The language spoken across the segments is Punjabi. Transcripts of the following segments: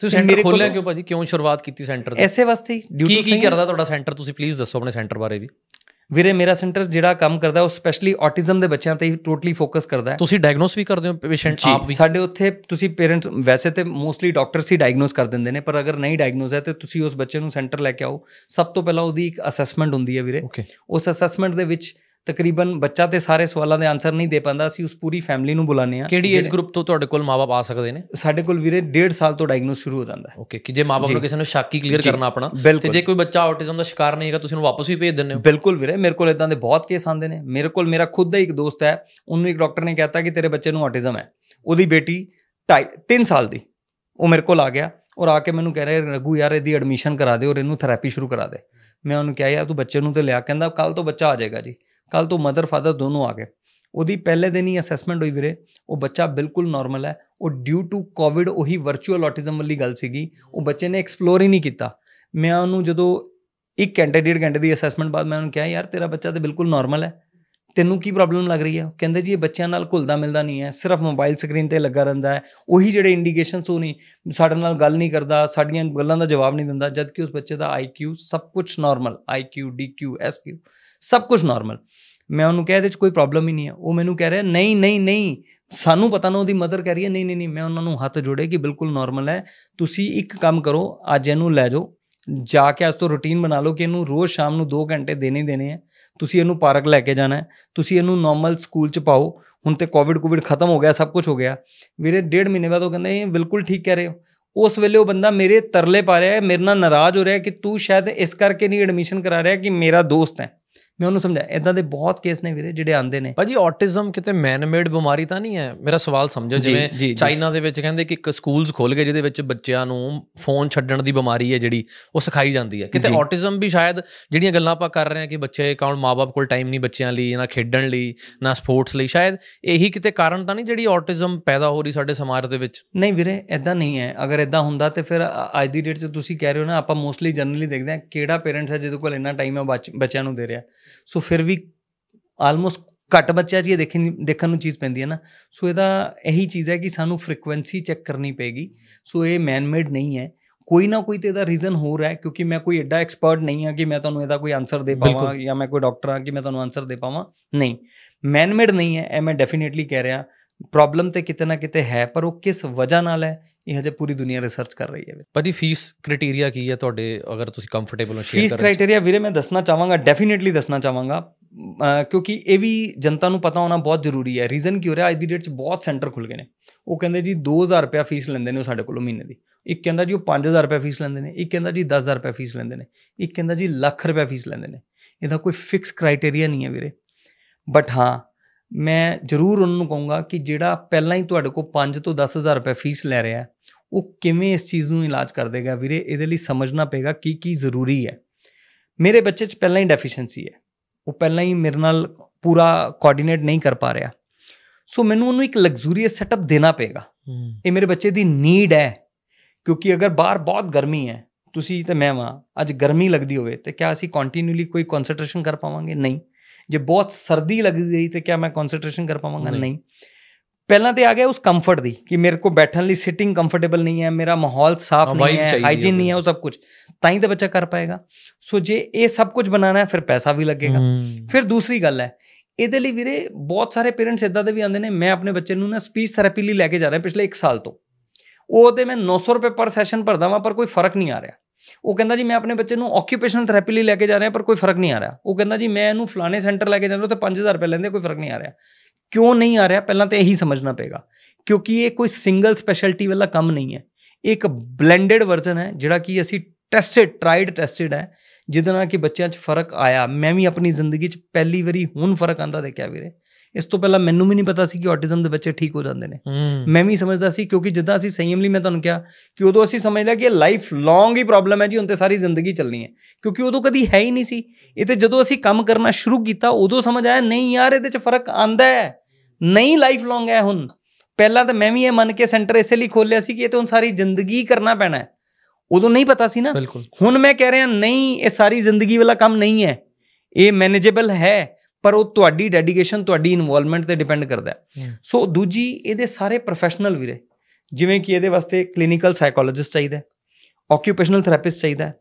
ਤੁਸੀਂ ਸੈਂਟਰ ਖੋਲਿਆ ਕਿਉਂ ਭਾਜੀ ਕਿਉਂ ਸ਼ੁਰੂਆਤ ਕੀਤੀ ਸੈਂਟਰ ਦੀ ਐਸੇ ਵਾਸਤੇ ਹੀ ਕੀ ਕੀ ਕਰਦਾ ਤੁਹਾਡਾ ਸੈਂਟਰ ਤੁਸੀਂ ਪਲੀਜ਼ ਦੱਸੋ ਆਪਣੇ ਸੈਂਟਰ ਬਾਰੇ ਵੀ ਵੀਰੇ ਮੇਰਾ ਸੈਂਟਰ ਜਿਹੜਾ ਕੰਮ ਕਰਦਾ ਉਹ ਸਪੈਸ਼ਲੀ ਆਟਿਜ਼ਮ ਦੇ ਬੱਚਿਆਂ ਤੇ ਟੋਟਲੀ ਫੋਕਸ ਕਰਦਾ ਹੈ ਤੁਸੀਂ ਡਾਇਗਨੋਸ ਵੀ ਕਰਦੇ ਹੋ ਪੇਸ਼ੈਂਟ ਆਪ ਵੀ ਸਾਡੇ ਉੱਥੇ ਤੁਸੀਂ ਪੇਰੈਂਟਸ ਵੈਸੇ ਤੇ ਮੋਸਟਲੀ ਡਾਕਟਰਸ ਹੀ ਡਾਇਗਨੋਸ ਕਰ ਦਿੰਦੇ ਨੇ ਪਰ ਅਗਰ ਨਹੀਂ ਡਾਇਗਨੋਸ ਹੈ ਤੇ ਤੁਸੀਂ ਉਸ ਬੱਚੇ ਨੂੰ ਸੈਂਟਰ ਲੈ ਕੇ ਆਓ ਸਭ ਤੋਂ ਪਹਿਲਾਂ ਉਹਦੀ ਇੱਕ ਅਸੈਸਮੈਂਟ ਹੁੰਦੀ ਹੈ ਵੀਰੇ ਉਸ ਅਸੈਸਮੈਂਟ ਦੇ ਵਿੱਚ ਤਕਰੀਬਨ ਬੱਚਾ ਤੇ ਸਾਰੇ ਸਵਾਲਾਂ ਦੇ ਆਨਸਰ ਨਹੀਂ ਦੇ ਪਾਉਂਦਾ ਅਸੀਂ ਉਸ ਪੂਰੀ ਫੈਮਿਲੀ ਨੂੰ ਬੁਲਾਉਂਦੇ ਆ ਕਿਹੜੀ ਏਜ ਗਰੁੱਪ ਤੋਂ ਤੁਹਾਡੇ ਕੋਲ ਮਾਪੇ ਆ ਸਕਦੇ ਨੇ ਸਾਡੇ ਕੋਲ ਵੀਰੇ 1.5 ਸਾਲ ਤੋਂ ਡਾਇਗਨੋਸ ਸ਼ੁਰੂ ਹੋ ਜਾਂਦਾ ਓਕੇ ਕਿ ਜੇ ਮਾਪੇ ਨੂੰ ਕਿਸੇ ਨੂੰ ਸ਼ੱਕ ਹੀ ਕਲੀਅਰ ਕਰਨਾ ਆਪਣਾ ਤੇ ਜੇ ਕੋਈ ਬੱਚਾ ਆਟਿਜ਼ਮ ਦਾ ਸ਼ਿਕਾਰ ਨਹੀਂ ਹੈਗਾ ਤੁਸੀਂ ਉਹਨੂੰ ਵਾਪਸ ਵੀ ਭੇਜ ਦਿੰਦੇ ਹੋ ਬਿਲਕੁਲ ਵੀਰੇ ਮੇਰੇ ਕੋਲ ਇਦਾਂ ਦੇ ਬਹੁਤ ਕੇਸ ਆਉਂਦੇ ਨੇ ਮੇਰੇ ਕੋਲ ਮੇਰਾ ਖੁਦ ਦਾ ਇੱਕ ਦੋਸਤ ਹੈ ਉਹਨੂੰ ਇੱਕ ਡਾਕਟਰ ਨੇ ਕਹਿਤਾ ਕਿ ਤੇਰੇ ਬੱਚੇ ਨੂੰ ਆਟਿਜ਼ਮ ਹੈ ਉਹਦੀ ਬੇਟੀ 3 ਸਾਲ ਦੀ ਉਹ ਮੇਰੇ ਕੋਲ ਆ ਗਿਆ ਔਰ ਆ ਕੇ ਮੈਨੂੰ ਕਹਿ ਰਿਹਾ ਰਗੂ ਯਾਰ ਇਹਦੀ ਐਡਮਿਸ਼ਨ ਕਰਾ ਦੇ ਔਰ ਇਹਨੂੰ ਥੈਰੇਪੀ ਸ਼ੁਰੂ ਕਰਾ ਦੇ ਮੈਂ ਉਹਨੂੰ ਕਿਹਾ ਯਾਰ ਤੂੰ ਬੱਚੇ ਨੂੰ ਤੇ ਲਿਆ ਕਹਿੰਦਾ ਕੱਲ ਤੋਂ ਬੱਚਾ ਆ ਜਾਏਗਾ ਜੀ ਕੱਲ ਤੋਂ ਮਦਰ ਫਾਦਰ ਦੋਨੋਂ ਆ ਗਏ ਉਹਦੀ ਪਹਿਲੇ ਦਿਨ ਹੀ ਅਸੈਸਮੈਂਟ ਹੋਈ ਵੀਰੇ ਉਹ ਬੱਚਾ ਬਿਲਕੁਲ ਨਾਰਮਲ ਹੈ ਉਹ ਡਿਊ ਟੂ ਕੋਵਿਡ ਉਹੀ ਵਰਚੁਅਲ ਆਟਿਜ਼ਮ ਵਾਲੀ ਗੱਲ ਸੀਗੀ ਉਹ ਬੱਚੇ ਨੇ ਐਕਸਪਲੋਰ ਹੀ ਨਹੀਂ ਕੀਤਾ ਮੈਂ ਉਹਨੂੰ ਜਦੋਂ ਇੱਕ ਘੰਟੇ ਡੇਢ ਘੰਟੇ ਦੀ ਅਸੈਸਮੈਂਟ ਬਾਅਦ ਮੈਂ ਉਹਨੂੰ ਕਿਹਾ ਯਾਰ ਤੇਰਾ ਬੱਚਾ ਤੇ ਬਿਲਕੁਲ ਨਾਰਮਲ ਹੈ ਤੈਨੂੰ ਕੀ ਪ੍ਰੋਬਲਮ ਲੱਗ ਰਹੀ ਹੈ ਕਹਿੰਦੇ ਜੀ ਇਹ ਬੱਚਿਆਂ ਨਾਲ ਘੁਲਦਾ ਮਿਲਦਾ ਨਹੀਂ ਹੈ ਸਿਰਫ ਮੋਬਾਈਲ ਸਕਰੀਨ ਤੇ ਲੱਗਾ ਰਹਿੰਦਾ ਹੈ ਉਹੀ ਜਿਹੜੇ ਇੰਡੀਕੇਸ਼ਨਸ ਉਹ ਨਹੀਂ ਸਾਡੇ ਨਾਲ ਗੱਲ ਨਹੀਂ ਕਰਦਾ ਸਾਡੀਆਂ ਗੱਲਾਂ ਦਾ ਜਵਾਬ ਨਹੀਂ ਦਿੰਦਾ ਜਦ ਕਿ ਉਸ ਬੱਚੇ ਦਾ ਆਈਕਿਊ ਸਭ ਕੁਝ ਨਾਰਮਲ ਆਈਕਿਊ ਡੀਕਿਊ ਐਸਕਿਊ ਸਭ ਕੁਝ ਨਾਰਮਲ ਮੈਂ ਉਹਨੂੰ ਕਹਿ ਦੇ 'ਚ ਕੋਈ ਪ੍ਰੋਬਲਮ ਹੀ ਨਹੀਂ ਹੈ ਉਹ ਮੈਨੂੰ ਕਹਿ ਰਿਹਾ ਨਹੀਂ ਨਹੀਂ ਨਹੀਂ ਸਾਨੂੰ ਪਤਾ ਨਾ ਉਹਦੀ ਮਦਰ ਕਹਿ ਰਹੀ ਹੈ ਨਹੀਂ ਨਹੀਂ ਨਹੀਂ ਮੈਂ ਉਹਨਾਂ ਨੂੰ ਹੱਥ ਜੋੜੇ ਕਿ ਬਿਲਕੁਲ ਨਾਰਮਲ ਹੈ ਤੁਸੀਂ ਇੱਕ ਕੰਮ ਕਰੋ ਅੱਜ ਇਹਨੂੰ ਲੈ ਜਾਓ ਜਾ ਕੇ ਅਸ ਤੋਂ ਰੁਟੀਨ ਬਣਾ ਲਓ ਕਿ ਇਹਨੂੰ ਰੋਜ਼ ਸ਼ਾਮ ਨੂੰ 2 ਘੰਟੇ ਦੇਣੇ ਦੇਣੇ ਆ ਤੁਸੀਂ ਇਹਨੂੰ ਪਾਰਕ ਲੈ ਕੇ ਜਾਣਾ ਹੈ ਤੁਸੀਂ ਇਹਨੂੰ ਨਾਰਮਲ ਸਕੂਲ 'ਚ ਪਾਓ ਹੁਣ ਤੇ ਕੋਵਿਡ ਕੋਵਿਡ ਖਤਮ ਹੋ ਗਿਆ ਸਭ ਕੁਝ ਹੋ ਗਿਆ ਵੀਰੇ ਡੇਢ ਮਹੀਨੇ ਬਾਅਦ ਉਹ ਕਹਿੰਦਾ ਇਹ ਬਿਲਕੁਲ ਠੀਕ ਕਹਿ ਰਹੇ ਹੋ ਉਸ ਵੇਲੇ ਉਹ ਬੰਦਾ ਮੇਰੇ ਤਰਲੇ ਪਾ ਰਿਹਾ ਹੈ ਮੇਰੇ ਨਾਲ ਨਾਰਾਜ਼ ਹੋ ਰਿਹਾ ਕਿ ਤੂੰ ਸ਼ਾਇਦ ਇਸ ਕਰਕੇ ਨਹੀਂ ਐਡਮਿਸ਼ਨ ਕਰਾ ਰਿਹਾ ਕਿ ਮੇਰਾ ਦੋਸਤ ਹੈ ਮੈਂ ਉਹਨੂੰ ਸਮਝਾ ਇਦਾਂ ਦੇ ਬਹੁਤ ਕੇਸ ਨੇ ਵੀਰੇ ਜਿਹੜੇ ਆਂਦੇ ਨੇ ਭਾਜੀ ਆਟਿਜ਼ਮ ਕਿਤੇ ਮੈਨਮੇਡ ਬਿਮਾਰੀ ਤਾਂ ਨਹੀਂ ਹੈ ਮੇਰਾ ਸਵਾਲ ਸਮਝੋ ਜਿਵੇਂ ਚਾਈਨਾ ਦੇ ਵਿੱਚ ਕਹਿੰਦੇ ਕਿ ਇੱਕ ਸਕੂਲਸ ਖੋਲ ਗਏ ਜਿਹਦੇ ਵਿੱਚ ਬੱਚਿਆਂ ਨੂੰ ਫੋਨ ਛੱਡਣ ਦੀ ਬਿਮਾਰੀ ਹੈ ਜਿਹੜੀ ਉਹ ਸਿਖਾਈ ਜਾਂਦੀ ਹੈ ਕਿਤੇ ਆਟਿਜ਼ਮ ਵੀ ਸ਼ਾਇਦ ਜਿਹੜੀਆਂ ਗੱਲਾਂ ਆਪਾਂ ਕਰ ਰਹੇ ਹਾਂ ਕਿ ਬੱਚੇ ਕੌਣ ਮਾਪੇ ਕੋਲ ਟਾਈਮ ਨਹੀਂ ਬੱਚਿਆਂ ਲਈ ਨਾ ਖੇਡਣ ਲਈ ਨਾ ਸਪੋਰਟਸ ਲਈ ਸ਼ਾਇਦ ਇਹੀ ਕਿਤੇ ਕਾਰਨ ਤਾਂ ਨਹੀਂ ਜਿਹੜੀ ਆਟਿਜ਼ਮ ਪੈਦਾ ਹੋ ਰਹੀ ਸਾਡੇ ਸਮਾਜ ਦੇ ਵਿੱਚ ਨਹੀਂ ਵੀਰੇ ਐਦਾਂ ਨਹੀਂ ਹੈ ਅਗਰ ਐਦਾਂ ਹੁੰਦਾ ਤੇ ਫਿਰ ਅੱਜ ਦੀ ਡੇਟ 'ਚ ਤੁਸੀਂ ਕਹਿ ਰਹੇ ਹੋ ਨਾ ਆਪਾਂ ਮੋਸਟਲੀ ਜਨਰਲੀ ਦੇਖਦੇ ਹਾਂ ਕਿਹੜਾ ਪੇਰੈਂਟਸ ਹੈ ਜਿਹਦੇ ਕੋਲ ਇੰਨਾ ਟਾਈਮ ਹੈ ਬੱਚਿਆਂ ਨੂੰ ਦੇ ਰਿਹਾ ਸੋ ਫਿਰ ਵੀ ਆਲਮੋਸਟ ਘੱਟ ਬੱਚਾ ਜੀ ਦੇਖਣ ਦੇਖਣ ਨੂੰ ਚੀਜ਼ ਪੈਂਦੀ ਹੈ ਨਾ ਸੋ ਇਹਦਾ ਇਹੀ ਚੀਜ਼ ਹੈ ਕਿ ਸਾਨੂੰ ਫ੍ਰੀਕਵੈਂਸੀ ਚੈੱਕ ਕਰਨੀ ਪੈਗੀ ਸੋ ਇਹ ਮੈਨਮੇਡ ਨਹੀਂ ਹੈ ਕੋਈ ਨਾ ਕੋਈ ਤੇ ਇਹਦਾ ਰੀਜ਼ਨ ਹੋ ਰਿਹਾ ਹੈ ਕਿਉਂਕਿ ਮੈਂ ਕੋਈ ਐਡਾ ਐਕਸਪਰਟ ਨਹੀਂ ਹਾਂ ਕਿ ਮੈਂ ਤੁਹਾਨੂੰ ਇਹਦਾ ਕੋਈ ਆਨਸਰ ਦੇ ਪਾਵਾਂ ਜਾਂ ਮੈਂ ਕੋਈ ਡਾਕਟਰ ਹਾਂ ਕਿ ਮੈਂ ਤੁਹਾਨੂੰ ਆਨਸਰ ਦੇ ਪਾਵਾਂ ਨਹੀਂ ਮੈਨਮੇਡ ਨਹੀਂ ਹੈ ਐ ਮੈਂ ਡੈਫੀਨਿਟਲੀ ਕਹਿ ਰਿਹਾ ਪ੍ਰੋਬਲਮ ਤੇ ਕਿਤੇ ਨਾ ਕਿਤੇ ਹੈ ਪਰ ਉਹ ਕਿਸ ਵਜ੍ਹਾ ਨਾਲ ਹੈ ਇਹ ਹਜੇ ਪੂਰੀ ਦੁਨੀਆ ਰਿਸਰਚ ਕਰ ਰਹੀ ਹੈ ਇਹ ਫੀਸ ਕ੍ਰਾਈਟੇਰੀਆ ਕੀ ਹੈ ਤੁਹਾਡੇ ਅਗਰ ਤੁਸੀਂ ਕੰਫਰਟੇਬਲ ਹੋ ਸ਼ੇਅਰ ਕਰ ਫੀਸ ਕ੍ਰਾਈਟੇਰੀਆ ਵੀਰੇ ਮੈਂ ਦੱਸਣਾ ਚਾਹਾਂਗਾ ਡੈਫੀਨਿਟਲੀ ਦੱਸਣਾ ਚਾਹਾਂਗਾ ਕਿਉਂਕਿ ਇਹ ਵੀ ਜਨਤਾ ਨੂੰ ਪਤਾ ਹੋਣਾ ਬਹੁਤ ਜ਼ਰੂਰੀ ਹੈ ਰੀਜ਼ਨ ਕੀ ਹੋ ਰਿਹਾ ਅੱਜ ਦੀ ਡੇਟ 'ਚ ਬਹੁਤ ਸੈਂਟਰ ਖੁੱਲ ਗਏ ਨੇ ਉਹ ਕਹਿੰਦੇ ਜੀ 2000 ਰੁਪਏ ਫੀਸ ਲੈਂਦੇ ਨੇ ਸਾਡੇ ਕੋਲੋਂ ਮਹੀਨੇ ਦੀ ਇੱਕ ਕਹਿੰਦਾ ਜੀ ਉਹ 5000 ਰੁਪਏ ਫੀਸ ਲੈਂਦੇ ਨੇ ਇੱਕ ਕਹਿੰਦਾ ਜੀ 10000 ਰੁਪਏ ਫੀਸ ਲੈਂਦੇ ਨੇ ਇੱਕ ਕਹਿੰਦਾ ਜੀ ਲੱਖ ਰੁਪਏ ਫੀਸ ਲੈਂਦੇ ਨੇ ਇਹਦਾ ਕੋਈ ਫਿਕਸ ਕ੍ਰਾਈਟੇਰੀਆ ਨਹੀਂ ਹੈ ਵੀਰੇ ਬਟ ਹਾਂ ਮੈਂ ਜ਼ਰੂਰ ਉਹਨਾਂ ਨੂੰ ਕਹੂੰਗਾ ਕਿ ਜਿਹੜਾ ਪਹਿਲਾਂ ਹੀ ਤੁਹਾਡੇ ਕੋਲ 5 ਤੋਂ 10000 ਰੁਪਏ ਫੀਸ ਲੈ ਰਿਹਾ ਉਹ ਕਿਵੇਂ ਇਸ ਚੀਜ਼ ਨੂੰ ਇਲਾਜ ਕਰ ਦੇਗਾ ਵੀਰੇ ਇਹਦੇ ਲਈ ਸਮਝਣਾ ਪਏਗਾ ਕੀ ਕੀ ਜ਼ਰੂਰੀ ਹੈ ਮੇਰੇ ਬੱਚੇ 'ਚ ਪਹਿਲਾਂ ਹੀ ਡੈਫੀਸ਼ੀਐਂਸੀ ਹੈ ਉਹ ਪਹਿਲਾਂ ਹੀ ਮੇਰੇ ਨਾਲ ਪੂਰਾ ਕੋਆਰਡੀਨੇਟ ਨਹੀਂ ਕਰ ਪਾ ਰਿਹਾ ਸੋ ਮੈਨੂੰ ਉਹਨੂੰ ਇੱਕ ਲਗਜ਼ੂਰੀਅਸ ਸੈਟਅਪ ਦੇਣਾ ਪਏਗਾ ਇਹ ਮੇਰੇ ਬੱਚੇ ਦੀ ਨੀਡ ਹੈ ਕਿਉਂਕਿ ਅਗਰ ਬਾਹਰ ਬਹੁਤ ਗਰਮੀ ਹੈ ਤੁਸੀਂ ਤੇ ਮੈਂ ਵਾਂ ਅੱਜ ਗਰਮੀ ਲੱਗਦੀ ਹੋਵੇ ਤੇ ਕਿਆ ਅਸੀਂ ਕੰਟੀਨਿਊਲੀ ਕੋਈ ਕਨਸੈਂਟਰੇਸ਼ਨ ਕਰ ਪਾਵਾਂਗੇ ਨਹੀਂ ਜੇ ਬਹੁਤ ਸਰਦੀ ਲੱਗ ਗਈ ਤੇ ਕਿਆ ਮੈਂ ਕਨਸੈਂਟਰੇਸ਼ਨ ਕਰ ਪਾਵਾਂਗਾ ਨਹੀਂ ਪਹਿਲਾਂ ਤੇ ਆ ਗਿਆ ਉਸ ਕੰਫਰਟ ਦੀ ਕਿ ਮੇਰੇ ਕੋ ਬੈਠਣ ਲਈ ਸਿਟਿੰਗ ਕੰਫਰਟੇਬਲ ਨਹੀਂ ਹੈ ਮੇਰਾ ਮਾਹੌਲ ਸਾਫ਼ ਨਹੀਂ ਹੈ ਹਾਈਜੀਨ ਨਹੀਂ ਹੈ ਉਹ ਸਭ ਕੁਝ ਤਾਂ ਹੀ ਤਾਂ ਬੱਚਾ ਕਰ ਪਾਏਗਾ ਸੋ ਜੇ ਇਹ ਸਭ ਕੁਝ ਬਣਾਣਾ ਹੈ ਫਿਰ ਪੈਸਾ ਵੀ ਲੱਗੇਗਾ ਫਿਰ ਦੂਸਰੀ ਗੱਲ ਹੈ ਇਹਦੇ ਲਈ ਵੀਰੇ ਬਹੁਤ ਸਾਰੇ ਪੇਰੈਂਟਸ ਇਦਾਂ ਦੇ ਵੀ ਆਉਂਦੇ ਨੇ ਮੈਂ ਆਪਣੇ ਬੱਚੇ ਨੂੰ ਨਾ ਸਪੀਚ ਥੈਰੇਪੀ ਲਈ ਲੈ ਕੇ ਜਾ ਰਿਹਾ ਪਿਛਲੇ 1 ਸਾਲ ਤੋਂ ਉਹਦੇ ਮੈਂ 900 ਰੁਪਏ ਪਰ ਸੈਸ਼ਨ ਭਰਦਾ ਵਾਂ ਪਰ ਕੋਈ ਫਰਕ ਨਹੀਂ ਆ ਰਿਹਾ ਉਹ ਕਹਿੰਦਾ ਜੀ ਮੈਂ ਆਪਣੇ ਬੱਚੇ ਨੂੰ ਆਕਿਊਪੇਸ਼ਨਲ ਥੈਰੇਪੀ ਲਈ ਲੈ ਕੇ ਜਾ ਰਿਹਾ ਪਰ ਕੋਈ ਫਰਕ ਨਹੀਂ ਆ ਰਿਹਾ ਉਹ ਕਹਿੰਦਾ ਜੀ ਮੈਂ ਇਹਨੂੰ ਫਲਾਣੇ ਸੈਂਟਰ ਲੈ ਕੇ ਜਾਂਦਾ ਤੇ 5000 ਰੁਪਏ ਲੈਂਦੇ ਕੋਈ ਫਰਕ ਨਹੀਂ ਆ ਰਿਹਾ ਕਿਉਂ ਨਹੀਂ ਆ ਰਿਹਾ ਪਹਿਲਾਂ ਤਾਂ ਇਹੀ ਸਮਝਣਾ ਪਏਗਾ ਕਿਉਂਕਿ ਇਹ ਕੋਈ ਸਿੰਗਲ ਸਪੈਸ਼ਲਟੀ ਵਾਲਾ ਕੰਮ ਨਹੀਂ ਹੈ ਇੱਕ ਬਲੈਂਡਡ ਵਰਜ਼ਨ ਹੈ ਜਿਹੜਾ ਕਿ ਅਸੀਂ ਟੈਸਟਡ ਟ੍ਰਾਈਡ ਟੈਸਟਡ ਹੈ ਜਿਹਦੇ ਨਾਲ ਕਿ ਬੱਚਿਆਂ 'ਚ ਫਰਕ ਆਇਆ ਮੈਂ ਵੀ ਆਪਣੀ ਜ਼ਿੰਦਗੀ 'ਚ ਪਹਿਲੀ ਵਾਰੀ ਹੁਣ ਫਰਕ ਆਂਦਾ ਦੇਖਿਆ ਵੀਰੇ ਇਸ ਤੋਂ ਪਹਿਲਾਂ ਮੈਨੂੰ ਵੀ ਨਹੀਂ ਪਤਾ ਸੀ ਕਿ ਆਟਿਜ਼ਮ ਦੇ ਬੱਚੇ ਠੀਕ ਹੋ ਜਾਂਦੇ ਨੇ ਮੈਂ ਵੀ ਸਮਝਦਾ ਸੀ ਕਿਉਂਕਿ ਜਿੱਦਾਂ ਅਸੀਂ ਸੰਯਮਲੀ ਮੈਂ ਤੁਹਾਨੂੰ ਕਿਹਾ ਕਿ ਉਦੋਂ ਅਸੀਂ ਸਮਝ ਲਿਆ ਕਿ ਇਹ ਲਾਈਫ ਲੌਂਗ ਹੀ ਪ੍ਰੋਬਲਮ ਹੈ ਜੀ ਹੁਣ ਤੇ ਸਾਰੀ ਜ਼ਿੰਦਗੀ ਚੱਲਣੀ ਹੈ ਕਿਉਂਕਿ ਉਦੋਂ ਕਦੀ ਹੈ ਹੀ ਨਹੀਂ ਸੀ ਇਹ ਤੇ ਜਦੋਂ ਅਸੀਂ ਕੰਮ ਕਰਨਾ ਸ਼ੁਰੂ ਕੀਤਾ ਉਦੋਂ ਸਮਝ ਆਇਆ ਨਹੀਂ ਯਾਰ ਇਹਦੇ 'ਚ ਫਰਕ ਆਂਦਾ ਹੈ ਨਹੀਂ ਲਾਈਫ ਲੌਂਗ ਹੈ ਹੁਣ ਪਹਿਲਾਂ ਤਾਂ ਮੈਂ ਵੀ ਇਹ ਮੰਨ ਕੇ ਸੈਂਟਰ ਇਸੇ ਲਈ ਖੋਲਿਆ ਸੀ ਕਿ ਇਹ ਤੇ ਹੁਣ ਸਾਰੀ ਜ਼ਿੰਦਗੀ ਕਰਨਾ ਪੈਣਾ ਹੈ ਉਦੋਂ ਨਹੀਂ ਪਤਾ ਸੀ ਨਾ ਹੁਣ ਮੈਂ ਕਹਿ ਰਿਹਾ ਨਹੀਂ ਇਹ ਸਾਰੀ ਜ਼ਿੰਦਗੀ ਵਾਲਾ ਕੰਮ ਨਹੀਂ ਹੈ ਇਹ ਮੈਨੇਜੇਬਲ ਹੈ ਪਰ ਉਹ ਤੁਹਾਡੀ ਡੈਡੀਕੇਸ਼ਨ ਤੁਹਾਡੀ ਇਨਵੋਲਵਮੈਂਟ ਤੇ ਡਿਪੈਂਡ ਕਰਦਾ ਸੋ ਦੂਜੀ ਇਹਦੇ ਸਾਰੇ ਪ੍ਰੋਫੈਸ਼ਨਲ ਵੀਰੇ ਜਿਵੇਂ ਕਿ ਇਹਦੇ ਵਾਸਤੇ ਕਲੀਨਿਕਲ ਸਾਈਕੋਲੋਜਿਸਟ ਚਾਹੀਦਾ ਆਕਿਊਪੇਸ਼ਨਲ ਥੈਰੇਪਿਸਟ ਚਾਹੀਦਾ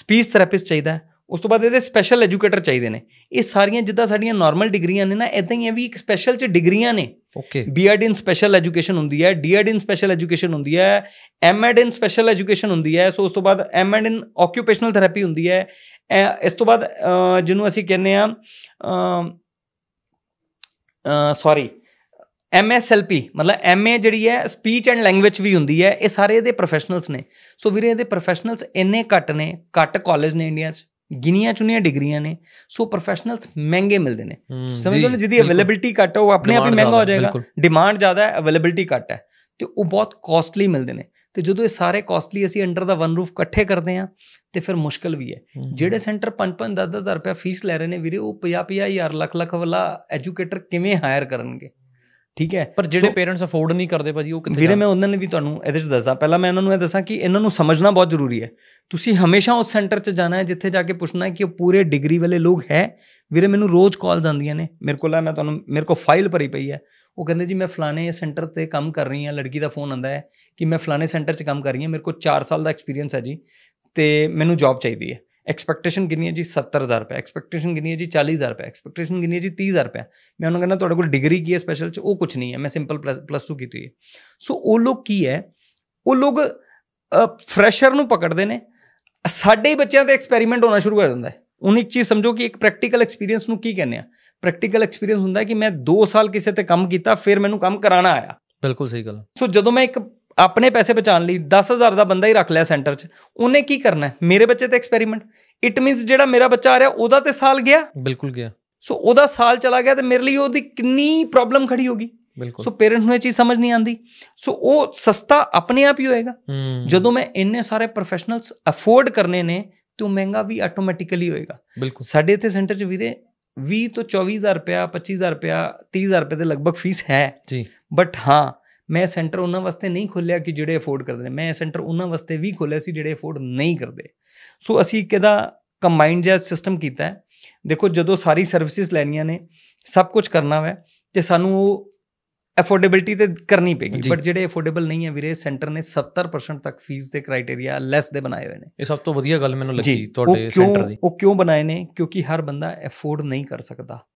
ਸਪੀਚ ਥੈਰੇਪਿਸਟ ਚਾਹੀਦਾ ਉਸ ਤੋਂ ਬਾਅਦ ਇਹਦੇ ਸਪੈਸ਼ਲ ਐਜੂਕੇਟਰ ਚਾਹੀਦੇ ਨੇ ਇਹ ਸਾਰੀਆਂ ਜਿੱਦਾਂ ਸਾਡੀਆਂ ਨਾਰਮਲ ਡਿਗਰੀਆਂ ਨੇ ਨਾ ਇਦਾਂ ਹੀ ਇਹ ਵੀ ਇੱਕ ਸਪੈਸ਼ਲ ਚ ਡਿਗਰੀਆਂ ਨੇ okay BEd in special education ਹੁੰਦੀ ਹੈ ਡੀਐਡ ਇਨ ਸਪੈਸ਼ਲ ਐਜੂਕੇਸ਼ਨ ਹੁੰਦੀ ਹੈ ਐਮਐਡ ਇਨ ਸਪੈਸ਼ਲ ਐਜੂਕੇਸ਼ਨ ਹੁੰਦੀ ਹੈ ਸੋ ਉਸ ਤੋਂ ਬਾਅਦ ਐਮਐਡ ਇਨ ਆਕਿਊਪੇਸ਼ਨਲ ਥੈਰੇਪੀ ਹੁੰਦੀ ਹੈ ਇਸ ਤੋਂ ਬਾਅਦ ਜਿਹਨੂੰ ਅਸੀਂ ਕਹਿੰਦੇ ਆ ਸੌਰੀ ਐਮਐਸਐਲਪੀ e, ਮਤਲਬ ਐਮਏ ਜਿਹੜੀ ਹੈ ਸਪੀਚ ਐਂਡ ਲੈਂਗੁਏਜ ਵੀ ਹੁੰਦੀ ਹੈ ਇਹ ਸਾਰੇ ਇਹਦੇ ਪ੍ਰੋਫੈਸ਼ਨਲਸ ਨੇ ਸੋ ਵੀਰੇ ਇਹਦੇ ਪ੍ਰੋਫੈਸ਼ਨਲਸ ਇੰਨੇ ਘੱਟ ਨੇ ਘੱਟ ਕਾਲਜ ਨੇ ਇੰਡੀਆ 'ਚ ਗਿਨੀਆਂ ਚੁਣੀਆਂ ਡਿਗਰੀਆਂ ਨੇ ਸੋ ਪ੍ਰੋਫੈਸ਼ਨਲਸ ਮਹਿੰਗੇ ਮਿਲਦੇ ਨੇ ਸਮਝ ਲਓ ਜਿਹਦੀ ਅਵੇਲੇਬਿਲਟੀ ਘੱਟ ਉਹ ਆਪਣੇ ਆਪ ਹੀ ਮਹਿੰਗਾ ਹੋ ਜਾਏਗਾ ਡਿਮਾਂਡ ਜ਼ਿਆਦਾ ਹੈ ਅਵੇਲੇਬਿਲਟੀ ਘੱਟ ਹੈ ਤੇ ਉਹ ਬਹੁਤ ਕਾਸਟਲੀ ਮਿਲਦੇ ਨੇ ਤੇ ਜਦੋਂ ਇਹ ਸਾਰੇ ਕਾਸਟਲੀ ਅਸੀਂ ਅੰਡਰ ਦਾ ਵਨ ਰੂਫ ਇਕੱਠੇ ਕਰਦੇ ਆ ਤੇ ਫਿਰ ਮੁਸ਼ਕਲ ਵੀ ਹੈ ਜਿਹੜੇ ਸੈਂਟਰ 5-5 10 ਰੁਪਏ ਫੀਸ ਲੈ ਰਹੇ ਨੇ ਵੀਰੇ ਉਹ 50-50 ਹਜ਼ਾਰ ਲੱਖ ਲੱਖ ਵਾਲਾ ਐਜੂਕੇਟਰ ਕਿਵੇਂ ਹਾਇਰ ਕਰਨਗੇ ਠੀਕ ਹੈ ਪਰ ਜਿਹੜੇ ਪੇਰੈਂਟਸ ਅਫੋਰਡ ਨਹੀਂ ਕਰਦੇ ਭਾਜੀ ਉਹ ਕਿੱਥੇ ਵੀਰੇ ਮੈਂ ਉਹਨਾਂ ਨੂੰ ਵੀ ਤੁਹਾਨੂੰ ਇਹਦੇ ਚ ਦੱਸਾਂ ਪਹਿਲਾਂ ਮੈਂ ਇਹਨਾਂ ਨੂੰ ਇਹ ਦੱਸਾਂ ਕਿ ਇਹਨਾਂ ਨੂੰ ਸਮਝਣਾ ਬਹੁਤ ਜ਼ਰੂਰੀ ਹੈ ਤੁਸੀਂ ਹਮੇਸ਼ਾ ਉਸ ਸੈਂਟਰ 'ਚ ਜਾਣਾ ਹੈ ਜਿੱਥੇ ਜਾ ਕੇ ਪੁੱਛਣਾ ਹੈ ਕਿ ਉਹ ਪੂਰੇ ਡਿਗਰੀ ਵਾਲੇ ਲੋਕ ਹੈ ਵੀਰੇ ਮੈਨੂੰ ਰੋਜ਼ ਕਾਲ ਜਾਂਦੀਆਂ ਨੇ ਮੇਰੇ ਕੋਲ ਆ ਮੈਂ ਤੁਹਾਨੂੰ ਮੇਰੇ ਕੋਲ ਫਾਈਲ ਭਰੀ ਪਈ ਹੈ ਉਹ ਕਹਿੰਦੇ ਜੀ ਮੈਂ ਫਲਾਣੇ ਸੈਂਟਰ ਤੇ ਕੰਮ ਕਰ ਰਹੀ ਹਾਂ ਲੜਕੀ ਦਾ ਫੋਨ ਆਂਦਾ ਹੈ ਕਿ ਮੈਂ ਫਲਾਣੇ ਸੈਂਟਰ 'ਚ ਕੰਮ ਕਰ ਰਹੀ ਹਾਂ ਮੇਰੇ ਕੋਲ 4 ਸਾਲ ਦਾ ਐਕਸਪੀਰੀਅੰਸ ਹੈ ਜੀ ਤੇ ਮੈਨੂੰ ਜੌਬ ਚਾਹੀਦੀ ਹੈ ਐਕਸਪੈਕਟੇਸ਼ਨ ਕਿੰਨੀ ਹੈ ਜੀ 70000 ਰੁਪਏ ਐਕਸਪੈਕਟੇਸ਼ਨ ਕਿੰਨੀ ਹੈ ਜੀ 40000 ਰੁਪਏ ਐਕਸਪੈਕਟੇਸ਼ਨ ਕਿੰਨੀ ਹੈ ਜੀ 30000 ਰੁਪਏ ਮੈਂ ਉਹਨਾਂ ਕਹਿੰਦਾ ਤੁਹਾਡੇ ਕੋਲ ਡਿਗਰੀ ਕੀ ਹੈ ਸਪੈਸ਼ਲ ਚ ਉਹ ਕੁਝ ਨਹੀਂ ਹੈ ਮੈਂ ਸਿੰਪਲ ਪਲੱਸ 2 ਕੀਤੀ ਹੈ ਸੋ ਉਹ ਲੋਕ ਕੀ ਹੈ ਉਹ ਲੋਕ ਫਰੈਸ਼ਰ ਨੂੰ ਪਕੜਦੇ ਨੇ ਸਾਡੇ ਬੱਚਿਆਂ ਤੇ ਐਕਸਪੈਰੀਮੈਂਟ ਹੋਣਾ ਸ਼ੁਰੂ ਕਰ ਦਿੰਦਾ ਹੈ ਉਹਨੇ ਇੱਕ ਚੀਜ਼ ਸਮਝੋ ਕਿ ਇੱਕ ਪ੍ਰੈਕਟੀਕਲ ਐਕਸਪੀਰੀਅੰਸ ਨੂੰ ਕੀ ਕਹਿੰਦੇ ਆ ਪ੍ਰੈਕਟੀਕਲ ਐਕਸਪੀਰੀਅੰਸ ਹੁੰਦਾ ਹੈ ਕਿ ਮੈਂ 2 ਸਾਲ ਕਿਸੇ ਤੇ ਕੰਮ ਕੀਤਾ ਫਿਰ ਮੈਨੂੰ ਕੰਮ ਕਰਾਣਾ ਆਇਆ ਬਿਲਕੁਲ ਸਹੀ ਗੱਲ ਸੋ ਜਦੋਂ ਮੈਂ ਇੱਕ ਆਪਣੇ ਪੈਸੇ ਬਚਾਉਣ ਲਈ 10000 ਦਾ ਬੰਦਾ ਹੀ ਰੱਖ ਲਿਆ ਸੈਂਟਰ 'ਚ ਉਹਨੇ ਕੀ ਕਰਨਾ ਹੈ ਮੇਰੇ ਬੱਚੇ ਤੇ ਐਕਸਪੈਰੀਮੈਂਟ ਇਟ ਮੀਨਸ ਜਿਹੜਾ ਮੇਰਾ ਬੱਚਾ ਆ ਰਿਹਾ ਉਹਦਾ ਤੇ ਸਾਲ ਗਿਆ ਬਿਲਕੁਲ ਗਿਆ ਸੋ ਉਹਦਾ ਸਾਲ ਚਲਾ ਗਿਆ ਤੇ ਮੇਰੇ ਲਈ ਉਹਦੀ ਕਿੰਨੀ ਪ੍ਰੋਬਲਮ ਖੜੀ ਹੋਗੀ ਸੋ ਪੇਰੈਂਟ ਨੂੰ ਇਹ ਚੀਜ਼ ਸਮਝ ਨਹੀਂ ਆਂਦੀ ਸੋ ਉਹ ਸਸਤਾ ਆਪਣੇ ਆਪ ਹੀ ਹੋਏਗਾ ਜਦੋਂ ਮੈਂ ਇੰਨੇ ਸਾਰੇ ਪ੍ਰੋਫੈਸ਼ਨਲਸ ਅਫੋਰਡ ਕਰਨੇ ਨੇ ਤੇ ਉਹ ਮਹਿੰਗਾ ਵੀ ਆਟੋਮੈਟਿਕਲੀ ਹੋਏਗਾ ਸਾਡੇ ਇੱਥੇ ਸੈਂਟਰ 'ਚ ਵੀਰੇ 20 ਤੋਂ 24000 ਰੁਪਿਆ 25000 ਰੁਪਿਆ 30000 ਰੁਪਏ ਦੇ ਲਗਭਗ ਫੀਸ ਹੈ ਜੀ ਬਟ ਹਾਂ ਮੈਂ ਸੈਂਟਰ ਉਹਨਾਂ ਵਾਸਤੇ ਨਹੀਂ ਖੋਲਿਆ ਕਿ ਜਿਹੜੇ ਅਫੋਰਡ ਕਰਦੇ ਨੇ ਮੈਂ ਸੈਂਟਰ ਉਹਨਾਂ ਵਾਸਤੇ ਵੀ ਖੋਲਿਆ ਸੀ ਜਿਹੜੇ ਅਫੋਰਡ ਨਹੀਂ ਕਰਦੇ ਸੋ ਅਸੀਂ ਇੱਕ ਇਹਦਾ ਕੰਬਾਈਨਡ ਜਿਹਾ ਸਿਸਟਮ ਕੀਤਾ ਹੈ ਦੇਖੋ ਜਦੋਂ ਸਾਰੀ ਸਰਵਿਸਿਜ਼ ਲੈਣੀਆਂ ਨੇ ਸਭ ਕੁਝ ਕਰਨਾ ਹੈ ਤੇ ਸਾਨੂੰ ਉਹ ਅਫੋਰਡੇਬਿਲਟੀ ਤੇ ਕਰਨੀ ਪੈਗੀ ਬਟ ਜਿਹੜੇ ਅਫੋਰਡੇਬਲ ਨਹੀਂ ਹੈ ਵੀਰੇ ਸੈਂਟਰ ਨੇ 70% ਤੱਕ ਫੀਸ ਦੇ ਕ੍ਰਾਈਟੇਰੀਆ ਲੈਸ ਦੇ ਬਣਾਏ ਹੋਏ ਨੇ ਇਹ ਸਭ ਤੋਂ ਵਧੀਆ ਗੱਲ ਮੈਨੂੰ ਲੱਗੀ ਤੁਹਾਡੇ ਸੈਂਟਰ ਦੀ ਉਹ ਕਿਉਂ ਬਣਾਏ ਨੇ ਕਿਉਂਕਿ ਹਰ ਬੰਦਾ ਅਫੋਰਡ ਨਹੀਂ ਕਰ ਸਕਦਾ